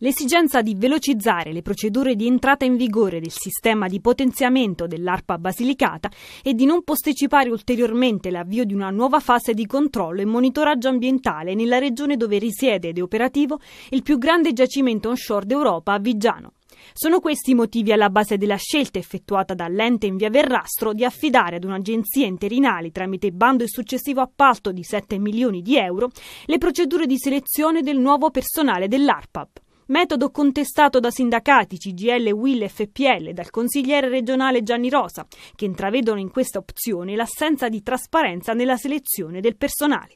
L'esigenza di velocizzare le procedure di entrata in vigore del sistema di potenziamento dell'ARPA Basilicata e di non posticipare ulteriormente l'avvio di una nuova fase di controllo e monitoraggio ambientale nella regione dove risiede ed è operativo il più grande giacimento onshore d'Europa a Viggiano. Sono questi i motivi alla base della scelta effettuata dall'ente in via Verrastro di affidare ad un'agenzia interinale tramite bando e successivo appalto di 7 milioni di euro le procedure di selezione del nuovo personale dell'ARPAP metodo contestato da sindacati CGL, Will e FPL, dal consigliere regionale Gianni Rosa, che intravedono in questa opzione l'assenza di trasparenza nella selezione del personale.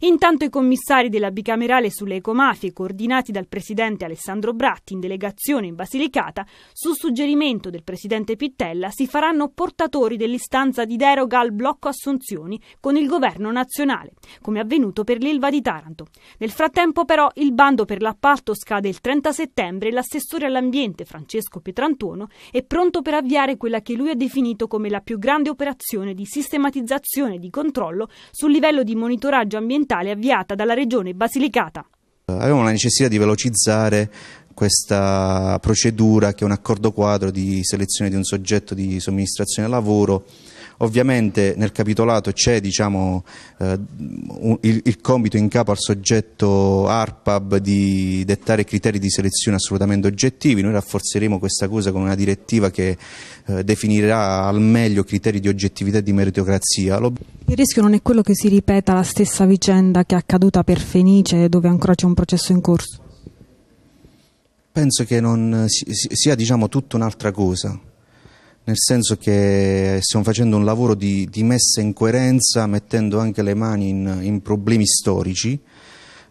Intanto i commissari della bicamerale sulle ecomafie, coordinati dal presidente Alessandro Bratti in delegazione in Basilicata, su suggerimento del presidente Pittella, si faranno portatori dell'istanza di deroga al blocco assunzioni con il governo nazionale, come avvenuto per l'Ilva di Taranto. Nel frattempo però il bando per l'appalto scade il 30 settembre e l'assessore all'ambiente Francesco Pietrantuono, è pronto per avviare quella che lui ha definito come la più grande operazione di sistematizzazione e di controllo sul livello di monitoraggio disagio ambientale avviata dalla Regione Basilicata. Avevamo la necessità di velocizzare questa procedura che è un accordo quadro di selezione di un soggetto di somministrazione lavoro Ovviamente nel capitolato c'è diciamo, eh, il, il, compito in capo al soggetto ARPAB di dettare criteri di selezione assolutamente oggettivi, noi rafforzeremo questa cosa con una direttiva che eh, definirà al meglio criteri di oggettività e di meritocrazia. Il rischio non è quello che si ripeta la stessa vicenda che è accaduta per Fenice dove ancora c'è un processo in corso? Penso che non, sia diciamo, tutta un'altra cosa nel senso che stiamo facendo un lavoro di, di messa in coerenza, mettendo anche le mani in, in problemi storici.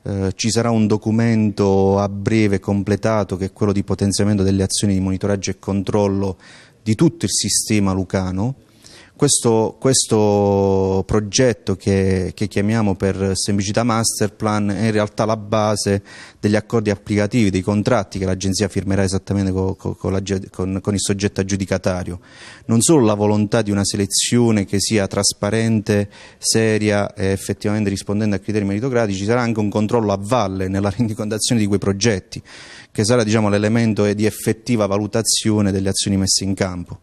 Eh, ci sarà un documento a breve completato che è quello di potenziamento delle azioni di monitoraggio e controllo di tutto il sistema lucano, questo, questo progetto che, che, chiamiamo per semplicità master plan è in realtà la base degli accordi applicativi, dei contratti che l'agenzia firmerà esattamente con, con, con, la, con il soggetto aggiudicatario. Non solo la volontà di una selezione che sia trasparente, seria e effettivamente rispondente a criteri meritocratici, ci sarà anche un controllo a valle nella rendicontazione di quei progetti, che sarà diciamo, l'elemento di effettiva valutazione delle azioni messe in campo.